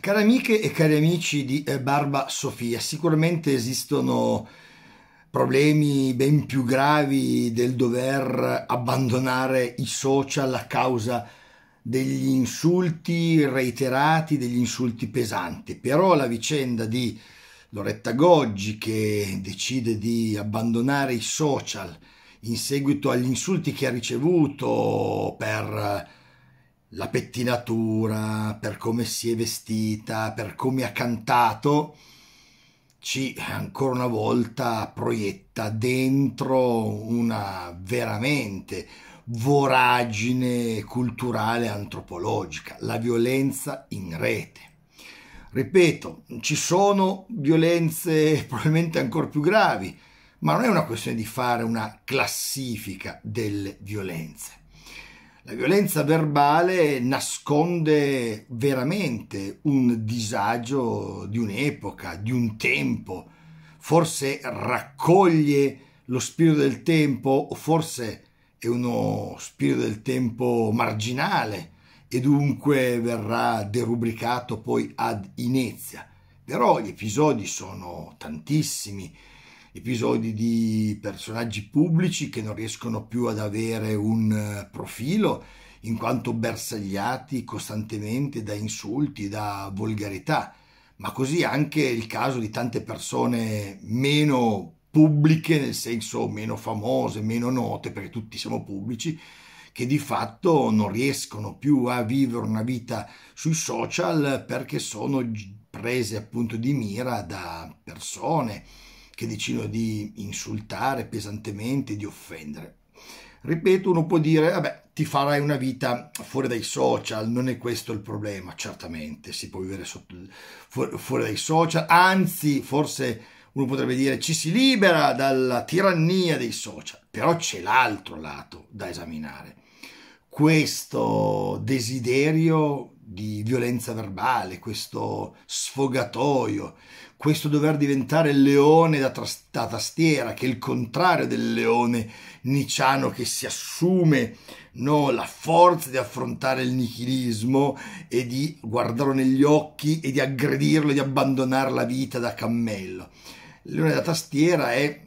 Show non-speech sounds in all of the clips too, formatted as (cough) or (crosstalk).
Cari amiche e cari amici di eh, Barba Sofia, sicuramente esistono problemi ben più gravi del dover abbandonare i social a causa degli insulti reiterati, degli insulti pesanti. Però la vicenda di Loretta Goggi che decide di abbandonare i social in seguito agli insulti che ha ricevuto per la pettinatura, per come si è vestita, per come ha cantato, ci ancora una volta proietta dentro una veramente voragine culturale antropologica, la violenza in rete. Ripeto, ci sono violenze probabilmente ancora più gravi, ma non è una questione di fare una classifica delle violenze la violenza verbale nasconde veramente un disagio di un'epoca, di un tempo, forse raccoglie lo spirito del tempo o forse è uno spirito del tempo marginale e dunque verrà derubricato poi ad inezia. Però gli episodi sono tantissimi, episodi di personaggi pubblici che non riescono più ad avere un eh, profilo in quanto bersagliati costantemente da insulti, da volgarità, ma così anche il caso di tante persone meno pubbliche, nel senso meno famose, meno note, perché tutti siamo pubblici, che di fatto non riescono più a vivere una vita sui social perché sono prese appunto di mira da persone che decidono di insultare pesantemente, di offendere. Ripeto, uno può dire, vabbè, ti farai una vita fuori dai social, non è questo il problema, certamente si può vivere sotto, fuori, fuori dai social, anzi forse uno potrebbe dire ci si libera dalla tirannia dei social, però c'è l'altro lato da esaminare. Questo desiderio di violenza verbale, questo sfogatoio, questo dover diventare il leone da, tras- da tastiera, che è il contrario del leone niciano che si assume no, la forza di affrontare il nichilismo e di guardarlo negli occhi e di aggredirlo, e di abbandonare la vita da cammello. Il leone da tastiera è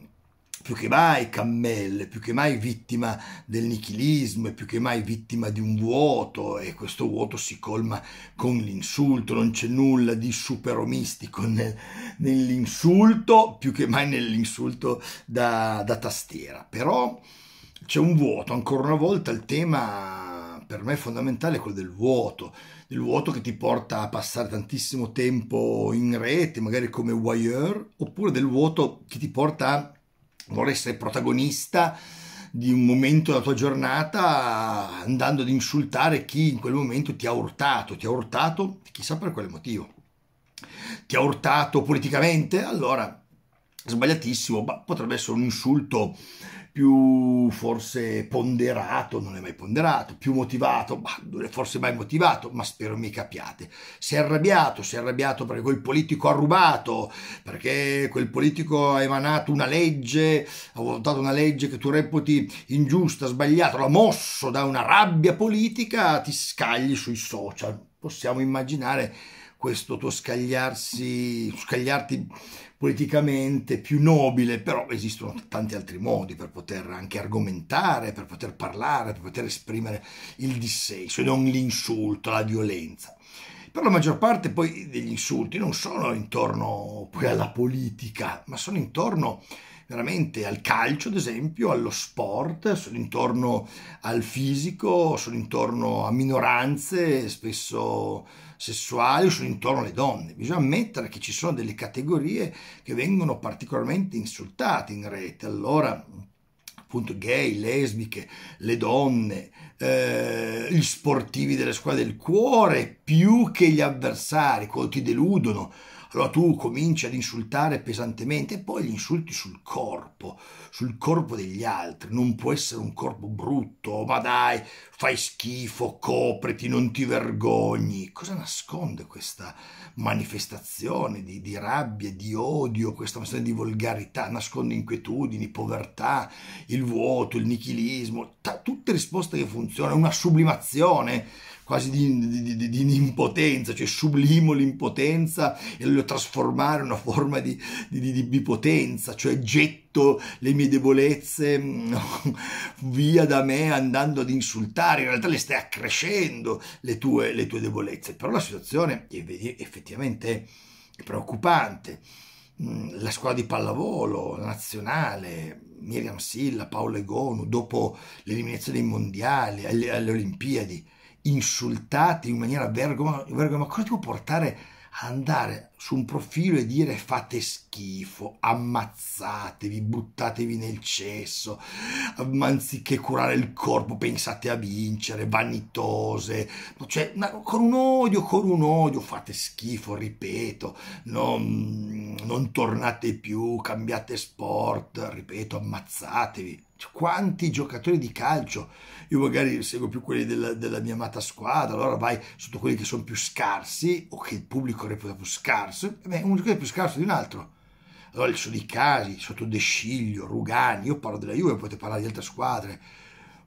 più che mai Cammelle, più che mai vittima del nichilismo, è più che mai vittima di un vuoto e questo vuoto si colma con l'insulto, non c'è nulla di superomistico nel, nell'insulto, più che mai nell'insulto da, da tastiera, però c'è un vuoto, ancora una volta il tema per me fondamentale è quello del vuoto, il vuoto che ti porta a passare tantissimo tempo in rete, magari come wire, oppure del vuoto che ti porta a vuole essere protagonista di un momento della tua giornata andando ad insultare chi in quel momento ti ha urtato, ti ha urtato chissà per quale motivo. Ti ha urtato politicamente? Allora sbagliatissimo, ma potrebbe essere un insulto più forse ponderato, non è mai ponderato, più motivato, ma non è forse mai motivato, ma spero mi capiate. Si è arrabbiato, si è arrabbiato perché quel politico ha rubato, perché quel politico ha emanato una legge, ha votato una legge che tu reputi ingiusta, sbagliata, l'ha mosso da una rabbia politica, ti scagli sui social. Possiamo immaginare questo tuo scagliarsi, scagliarti politicamente più nobile, però esistono tanti altri modi per poter anche argomentare, per poter parlare, per poter esprimere il dissenso e non l'insulto, la violenza. Per la maggior parte poi degli insulti non sono intorno poi alla politica, ma sono intorno a veramente al calcio, ad esempio, allo sport, sono intorno al fisico, sono intorno a minoranze spesso sessuali, sono intorno alle donne. Bisogna ammettere che ci sono delle categorie che vengono particolarmente insultate in rete. Allora, appunto gay, lesbiche, le donne, eh, gli sportivi delle squadre del cuore, più che gli avversari, quello ti deludono, allora tu cominci ad insultare pesantemente e poi gli insulti sul corpo, sul corpo degli altri. Non può essere un corpo brutto, ma dai, fai schifo, copriti, non ti vergogni. Cosa nasconde questa manifestazione di, di rabbia, di odio, questa manifestazione di volgarità? Nasconde inquietudini, povertà, il vuoto, il nichilismo, tutte risposte che funzionano, una sublimazione quasi di, di, di, di impotenza, cioè sublimo l'impotenza e lo trasformare in una forma di, bipotenza, cioè getto le mie debolezze mm, (laughs) via da me andando ad insultare, in realtà le stai accrescendo le tue, le tue debolezze, però la situazione effettivamente è preoccupante mm, la squadra di pallavolo nazionale, Miriam Silla, Paolo Egonu, dopo l'eliminazione dei mondiali, alle, alle Olimpiadi, insultati in maniera vergognosa, vergogno, ma cosa ti può portare ad andare su un profilo e dire fate schifo, ammazzatevi, buttatevi nel cesso, anziché curare il corpo pensate a vincere, vanitose, cioè con un odio, con un odio fate schifo, ripeto, non, non tornate più, cambiate sport, ripeto, ammazzatevi. Cioè, quanti giocatori di calcio, io magari seguo più quelli della, della mia amata squadra, allora vai sotto quelli che sono più scarsi o che il pubblico reputa più scarsi scarso, eh, beh, un giocatore più scarso di un altro. Allora ci sono i casi, sotto De Sciglio, Rugani, io parlo della Juve, potete parlare di altre squadre.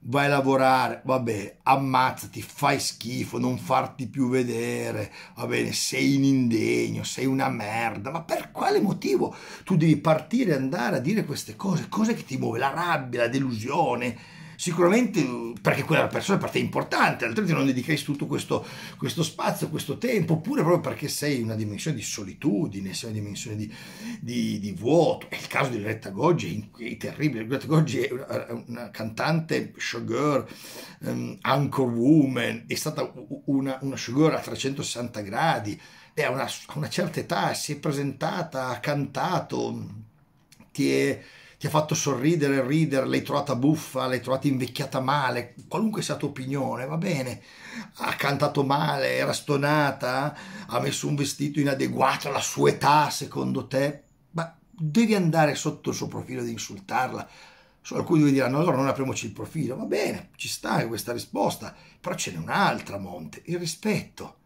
Vai a lavorare, vabbè, ammazzati, fai schifo, non farti più vedere, va bene, sei in indegno, sei una merda, ma per quale motivo tu devi partire e andare a dire queste cose? Cose che ti muove la rabbia, la delusione, sicuramente perché quella persona per te è importante, altrimenti non dedicheresti tutto questo, questo, spazio, questo tempo, oppure proprio perché sei in una dimensione di solitudine, sei in una dimensione di, di, di, vuoto. È il caso di Loretta Goggi, è terribile, Loretta Goggi è una, una cantante showgirl, um, ehm, anchor woman, è stata una, una showgirl a 360 gradi, a una, a una certa età si è presentata, ha cantato, ti è ti ha fatto sorridere, ridere, l'hai trovata buffa, l'hai trovata invecchiata male, qualunque sia la tua opinione, va bene, ha cantato male, era stonata, ha messo un vestito inadeguato alla sua età, secondo te, ma devi andare sotto il suo profilo di insultarla, su alcuni di voi diranno allora non apriamoci il profilo, va bene, ci sta questa risposta, però ce n'è un'altra a monte, il rispetto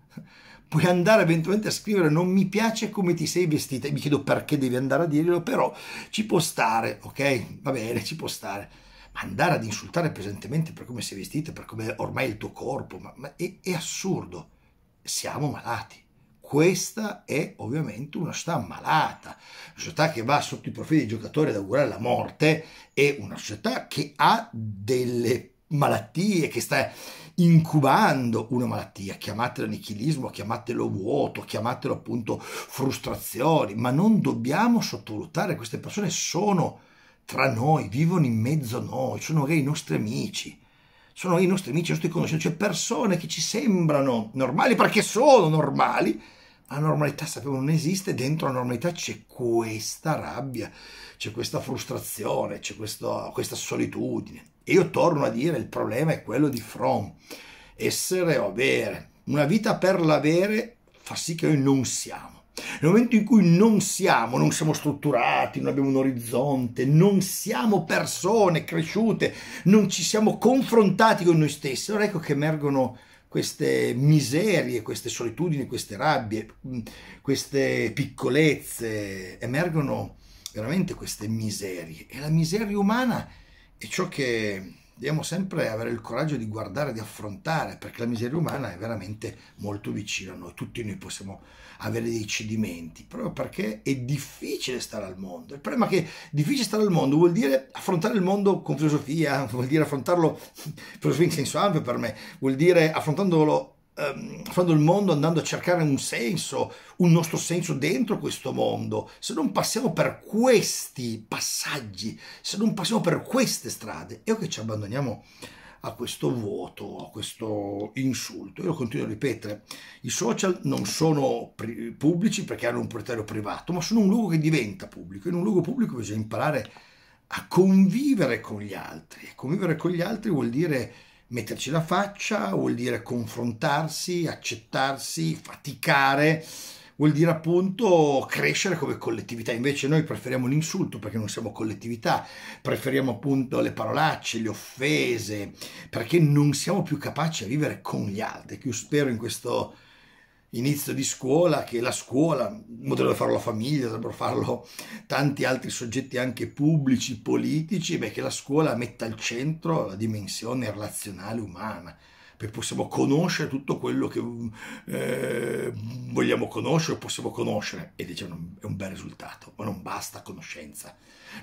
puoi andare eventualmente a scrivere non mi piace come ti sei vestita, e mi chiedo perché devi andare a dirglielo, però ci può stare, ok? Va bene, ci può stare. Ma andare ad insultare presentemente per come sei vestita, per come è ormai il tuo corpo, ma, ma è, è assurdo. Siamo malati questa è ovviamente una società malata, una società che va sotto i profili dei giocatori ad augurare la morte, è una società che ha delle malattie, che sta incubando una malattia, chiamatelo nichilismo, chiamatelo vuoto, chiamatelo appunto frustrazioni, ma non dobbiamo sottovalutare queste persone, sono tra noi, vivono in mezzo a noi, sono magari i nostri amici, sono i nostri amici, i nostri conoscenti, cioè persone che ci sembrano normali perché sono normali, la normalità sappiamo non esiste, dentro la normalità c'è questa rabbia, c'è questa frustrazione, c'è questa, questa solitudine io torno a dire, il problema è quello di From. Essere o avere. Una vita per l'avere fa sì che noi non siamo. Nel momento in cui non siamo, non siamo strutturati, non abbiamo un orizzonte, non siamo persone cresciute, non ci siamo confrontati con noi stessi, allora ecco che emergono queste miserie, queste solitudini, queste rabbie, mm, queste piccolezze, emergono veramente queste miserie. E la miseria umana è ciò che dobbiamo sempre avere il coraggio di guardare, di affrontare, perché la miseria umana è veramente molto vicina a noi, tutti noi possiamo avere dei cedimenti, proprio perché è difficile stare al mondo. Il problema è che difficile stare al mondo vuol dire affrontare il mondo con filosofia, (laughs) vuol dire affrontarlo, (laughs) filosofia in senso ampio per me, vuol dire affrontandolo ehm, il mondo andando a cercare un senso, un nostro senso dentro questo mondo, se non passiamo per questi passaggi, se non passiamo per queste strade, è che ci abbandoniamo a questo vuoto, a questo insulto. Io lo continuo a ripetere, i social non sono pubblici perché hanno un proprietario privato, ma sono un luogo che diventa pubblico. In un luogo pubblico bisogna imparare a convivere con gli altri. Convivere con gli altri vuol dire metterci la faccia, vuol dire confrontarsi, accettarsi, faticare, vuol dire appunto crescere come collettività. Invece noi preferiamo l'insulto perché non siamo collettività, preferiamo appunto le parolacce, le offese, perché non siamo più capaci a vivere con gli altri. io spero in questo inizio di scuola, che la scuola potrebbe farlo la famiglia, potrebbero farlo tanti altri soggetti anche pubblici, politici, beh, che la scuola metta al centro la dimensione relazionale umana possiamo conoscere tutto quello che eh, vogliamo conoscere, possiamo conoscere, e diciamo è un bel risultato, ma non basta conoscenza,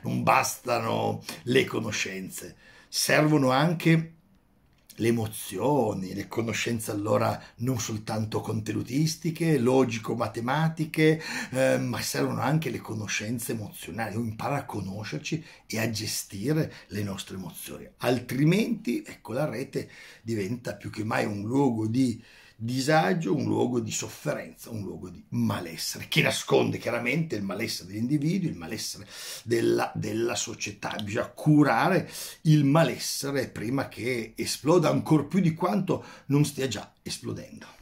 non bastano le conoscenze, servono anche le emozioni, le conoscenze allora non soltanto contenutistiche, logico-matematiche, eh, ma servono anche le conoscenze emozionali, o impara a conoscerci e a gestire le nostre emozioni. Altrimenti, ecco, la rete diventa più che mai un luogo di disagio, un luogo di sofferenza, un luogo di malessere, che nasconde chiaramente il malessere dell'individuo, il malessere della, della società. Bisogna curare il malessere prima che esploda ancora più di quanto non stia già esplodendo.